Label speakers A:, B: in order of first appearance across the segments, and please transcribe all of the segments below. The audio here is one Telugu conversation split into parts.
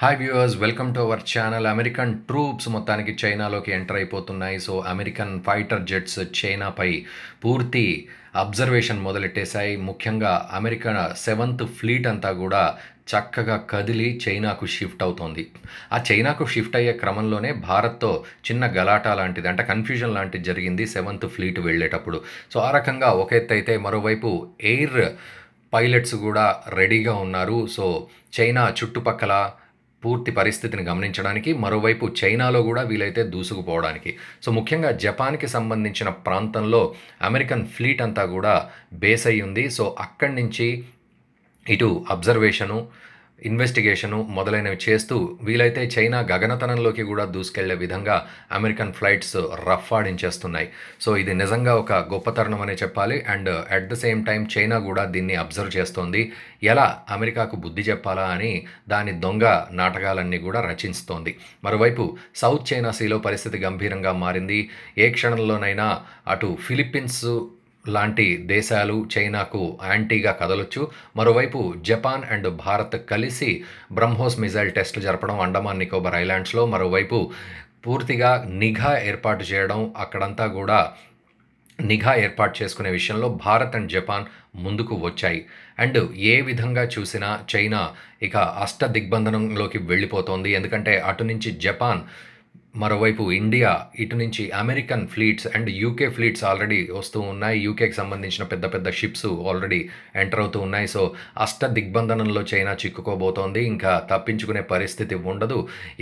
A: hi viewers welcome to our channel American troops మొత్తానికి చైనాలోకి ఎంటర్ అయిపోతున్నాయి సో అమెరికన్ ఫైటర్ జెట్స్ చైనాపై పూర్తి అబ్జర్వేషన్ మొదలెట్టేశాయి ముఖ్యంగా అమెరికా సెవెంత్ ఫ్లీట్ అంతా కూడా చక్కగా కదిలి చైనాకు షిఫ్ట్ అవుతోంది ఆ చైనాకు షిఫ్ట్ అయ్యే క్రమంలోనే భారత్తో చిన్న గలాటా లాంటిది అంటే కన్ఫ్యూజన్ లాంటిది జరిగింది సెవెంత్ ఫ్లీట్ వెళ్ళేటప్పుడు సో ఆ రకంగా ఒక ఎత్తు అయితే మరోవైపు ఎయిర్ పైలట్స్ కూడా రెడీగా ఉన్నారు సో చైనా చుట్టుపక్కల పూర్తి పరిస్థితిని గమనించడానికి మరోవైపు చైనాలో కూడా వీలైతే దూసుకుపోవడానికి సో ముఖ్యంగా జపాన్కి సంబంధించిన ప్రాంతంలో అమెరికన్ ఫ్లీట్ అంతా కూడా బేస్ అయ్యి ఉంది సో అక్కడి నుంచి ఇటు అబ్జర్వేషను ఇన్వెస్టిగేషను మొదలైనవి చేస్తూ వీలైతే చైనా గగనతనంలోకి కూడా దూసుకెళ్లే విధంగా అమెరికన్ ఫ్లైట్స్ రఫ్ఫాడించేస్తున్నాయి సో ఇది నిజంగా ఒక గొప్ప అనే చెప్పాలి and at the same time China కూడా దీన్ని అబ్జర్వ్ చేస్తోంది ఎలా అమెరికాకు బుద్ధి చెప్పాలా అని దాని దొంగ నాటకాలన్నీ కూడా రచిస్తోంది మరోవైపు సౌత్ చైనా సీలో పరిస్థితి గంభీరంగా మారింది ఏ క్షణంలోనైనా అటు ఫిలిప్పీన్స్ లాంటి దేశాలు చైనాకు యాంటీగా కదలొచ్చు మరోవైపు జపాన్ అండ్ భారత్ కలిసి బ్రహ్మోస్ మిజైల్ టెస్టులు జరపడం అండమాన్ నికోబార్ ఐలాండ్స్లో మరోవైపు పూర్తిగా నిఘా ఏర్పాటు చేయడం అక్కడంతా కూడా నిఘా ఏర్పాటు చేసుకునే విషయంలో భారత్ అండ్ జపాన్ ముందుకు వచ్చాయి అండ్ ఏ విధంగా చూసినా చైనా ఇక అష్ట దిగ్బంధనంలోకి వెళ్ళిపోతోంది ఎందుకంటే అటు నుంచి జపాన్ మరోవైపు ఇండియా ఇటు నుంచి American fleets and UK fleets already వస్తూ ఉన్నాయి యూకేకి సంబంధించిన పెద్ద పెద్ద షిప్స్ ఆల్రెడీ ఎంటర్ అవుతూ ఉన్నాయి సో అష్ట దిగ్బంధనంలో చైనా చిక్కుకోబోతోంది ఇంకా తప్పించుకునే పరిస్థితి ఉండదు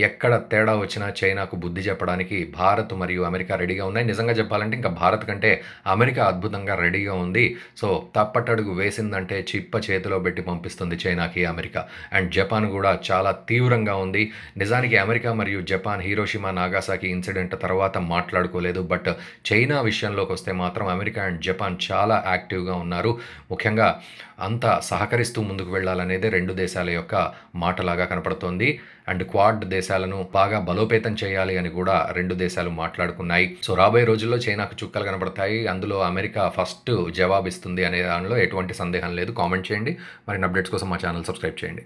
A: ఎక్కడ తేడా వచ్చినా చైనాకు బుద్ధి చెప్పడానికి భారత్ మరియు అమెరికా రెడీగా ఉన్నాయి నిజంగా చెప్పాలంటే ఇంకా భారత్ కంటే అమెరికా అద్భుతంగా రెడీగా ఉంది సో తప్పటడుగు వేసిందంటే చిప్ప చేతిలో పెట్టి పంపిస్తుంది చైనాకి అమెరికా అండ్ జపాన్ కూడా చాలా తీవ్రంగా ఉంది నిజానికి అమెరికా మరియు జపాన్ హీరోషిమా నాగాసాకి ఇన్సిడెంట్ తర్వాత మాట్లాడుకోలేదు బట్ చైనా విషయంలోకి వస్తే మాత్రం అమెరికా అండ్ జపాన్ చాలా యాక్టివ్గా ఉన్నారు ముఖ్యంగా అంత సహకరిస్తూ ముందుకు వెళ్ళాలనేదే రెండు దేశాల యొక్క మాటలాగా కనపడుతోంది అండ్ క్వాడ్ దేశాలను బాగా బలోపేతం చేయాలి అని కూడా రెండు దేశాలు మాట్లాడుకున్నాయి సో రాబోయే రోజుల్లో చైనాకు చుక్కలు కనపడతాయి అందులో అమెరికా ఫస్ట్ జవాబిస్తుంది అనే దానిలో ఎటువంటి సందేహం లేదు కామెంట్ చేయండి మరిన్ని అప్డేట్స్ కోసం మా ఛానల్ సబ్స్క్రైబ్ చేయండి